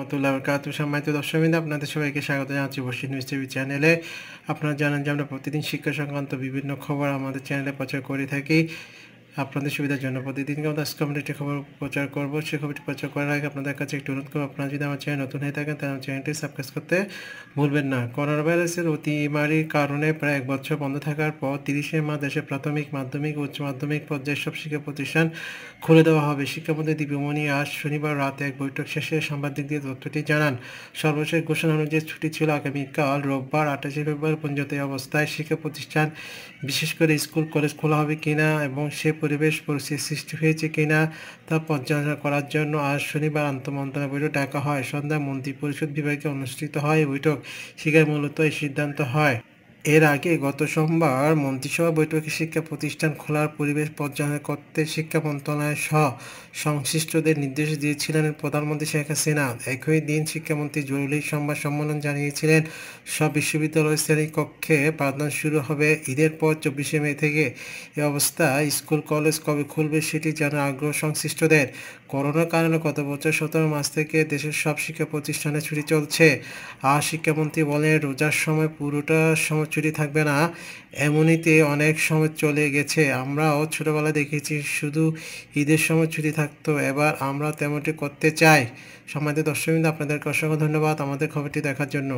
রহমতুল্লাহ বরকাত সম্মানিত দর্শকবৃন্দ আপনাদের সবাইকে স্বাগত জানাচ্ছি বসি নিউজ টিভি চ্যানেলে আপনারা জানেন যে আমরা প্রতিদিন শিক্ষা সংক্রান্ত বিভিন্ন খবর আমাদের চ্যানেলে প্রচার করে থাকি আপনাদের সুবিধার জন্য প্রতিদিনকে আমাদের আজকে আমরা একটি খবর প্রচার করবো সেই খবরটি প্রচার করার আগে আপনাদের কাছে একটি অনুরোধ করবো আপনারা যদি আমার চ্যানেল নতুন হয়ে থাকেন তাহলে আমার চ্যানেলটি সাবস্ক্রাইব করতে ভুলবেন না করোনা ভাইরাসের অতিমারির কারণে প্রায় এক বছর বন্ধ থাকার পর তিরিশে মা দেশে প্রাথমিক মাধ্যমিক উচ্চ মাধ্যমিক পর্যায়ে সব শিক্ষা প্রতিষ্ঠান খুলে দেওয়া হবে শিক্ষামন্ত্রী দীপমণি আজ শনিবার রাতে এক বৈঠক শেষে সাংবাদিকদের তথ্যটি জানান সর্বশেষ ঘোষণা অনুযায়ী ছুটি ছিল আগামীকাল রোববার আঠাশে ফেব্রুয়ারি পর্যন্ত এই অবস্থায় শিক্ষা প্রতিষ্ঠান বিশেষ করে স্কুল কলেজ খোলা হবে কিনা এবং সে পরিবেশ পরিস্থিতি সৃষ্টি হয়েছে কিনা তা পর্যালোচনা করার জন্য আজ শনিবার আন্তমন্ত্রণালয় বৈঠক ডাকা হয় সন্ধ্যায় পরিষদ বিভাগে অনুষ্ঠিত হয় বৈঠক সেখানে মূলত এই সিদ্ধান্ত হয় এর আগে গত সোমবার মন্ত্রিসভা বৈঠকে শিক্ষা প্রতিষ্ঠান খোলার পরিবেশ পর্যালোচনা করতে শিক্ষা মন্ত্রণালয় সহ সংশ্লিষ্টদের নির্দেশ দিয়েছিলেন প্রধানমন্ত্রী শেখ হাসিনা একই দিন শিক্ষামন্ত্রী জরুরি সংবাদ সম্মেলন জানিয়েছিলেন সব বিশ্ববিদ্যালয় কক্ষে পাঠদান শুরু হবে ঈদের পর চব্বিশে মে থেকে এ অবস্থা স্কুল কলেজ কবে খুলবে সেটি জানার আগ্রহ সংশ্লিষ্টদের করোনার কারণে গত বছর সতেরো মাস থেকে দেশের সব শিক্ষা প্রতিষ্ঠানে ছুটি চলছে আর শিক্ষামন্ত্রী বলেন রোজার সময় পুরোটা সময় ছুটি থাকবে না এমনিতে অনেক সময় চলে গেছে আমরাও ছোটোবেলা দেখেছি শুধু ঈদের সময় ছুটি থাকতো এবার আমরা তেমনটি করতে চাই সম্মানিত দর্শকবিন্দু আপনাদেরকে অসংখ্য ধন্যবাদ আমাদের খবরটি দেখার জন্য